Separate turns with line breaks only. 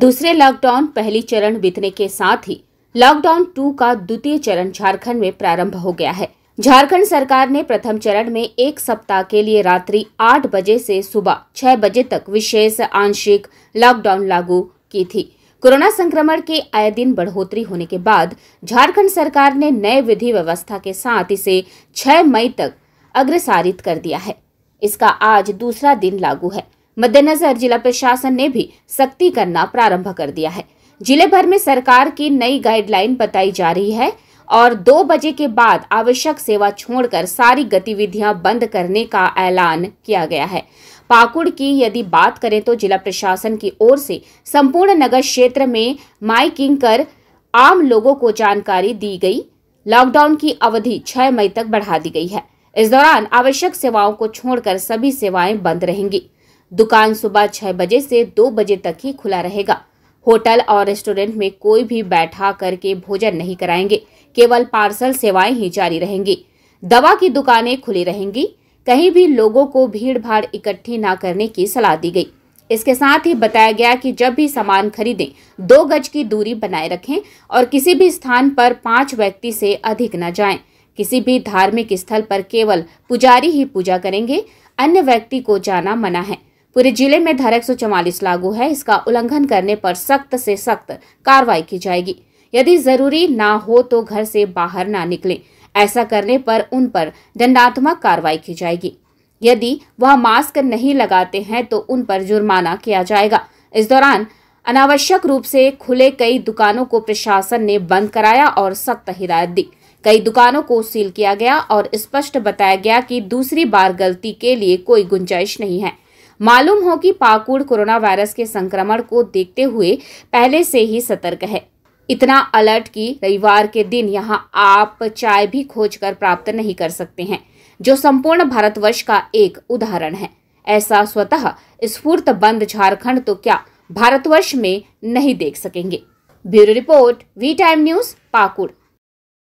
दूसरे लॉकडाउन पहली चरण बीतने के साथ ही लॉकडाउन टू का द्वितीय चरण झारखंड में प्रारंभ हो गया है झारखंड सरकार ने प्रथम चरण में एक सप्ताह के लिए रात्रि आठ बजे से सुबह छह बजे तक विशेष आंशिक लॉकडाउन लागू की थी कोरोना संक्रमण के आए दिन बढ़ोतरी होने के बाद झारखंड सरकार ने नए विधि व्यवस्था के साथ इसे छह मई तक अग्रसारित कर दिया है इसका आज दूसरा दिन लागू है मद्देनजर जिला प्रशासन ने भी सख्ती करना प्रारंभ कर दिया है जिले भर में सरकार की नई गाइडलाइन बताई जा रही है और दो बजे के बाद आवश्यक सेवा छोड़कर सारी गतिविधियां बंद करने का ऐलान किया गया है पाकुड़ की यदि बात करें तो जिला प्रशासन की ओर से संपूर्ण नगर क्षेत्र में माइकिंग कर आम लोगों को जानकारी दी गई लॉकडाउन की अवधि 6 मई तक बढ़ा दी गई है इस दौरान आवश्यक सेवाओं को छोड़कर सभी सेवाएं बंद रहेंगी दुकान सुबह छह बजे से दो बजे तक ही खुला रहेगा होटल और रेस्टोरेंट में कोई भी बैठा करके भोजन नहीं कराएंगे केवल पार्सल सेवाएं ही जारी रहेंगी दवा की दुकानें खुली रहेंगी कहीं भी लोगों को भीड़ भाड़ इकट्ठी न करने की सलाह दी गई इसके साथ ही बताया गया कि जब भी सामान खरीदें दो गज की दूरी बनाए रखें और किसी भी स्थान पर पांच व्यक्ति से अधिक न जाएं। किसी भी धार्मिक स्थल पर केवल पुजारी ही पूजा करेंगे अन्य व्यक्ति को जाना मना है पूरे जिले में धारा एक लागू है इसका उल्लंघन करने पर सख्त से सख्त कार्रवाई की जाएगी यदि जरूरी ना हो तो घर से बाहर ना निकले ऐसा करने पर उन पर दंडात्मक कार्रवाई की जाएगी यदि वह मास्क नहीं लगाते हैं तो उन पर जुर्माना किया जाएगा इस दौरान अनावश्यक रूप से खुले कई दुकानों को प्रशासन ने बंद कराया और सख्त हिदायत दी कई दुकानों को सील किया गया और स्पष्ट बताया गया कि दूसरी बार गलती के लिए कोई गुंजाइश नहीं है मालूम हो कि पाकुड़ कोरोना वायरस के संक्रमण को देखते हुए पहले से ही सतर्क है इतना अलर्ट कि रविवार के दिन यहाँ आप चाय भी खोज कर प्राप्त नहीं कर सकते हैं जो संपूर्ण भारतवर्ष का एक उदाहरण है ऐसा स्वतः स्फूर्त बंद झारखंड तो क्या भारतवर्ष में नहीं देख सकेंगे bureau report V time news Pakur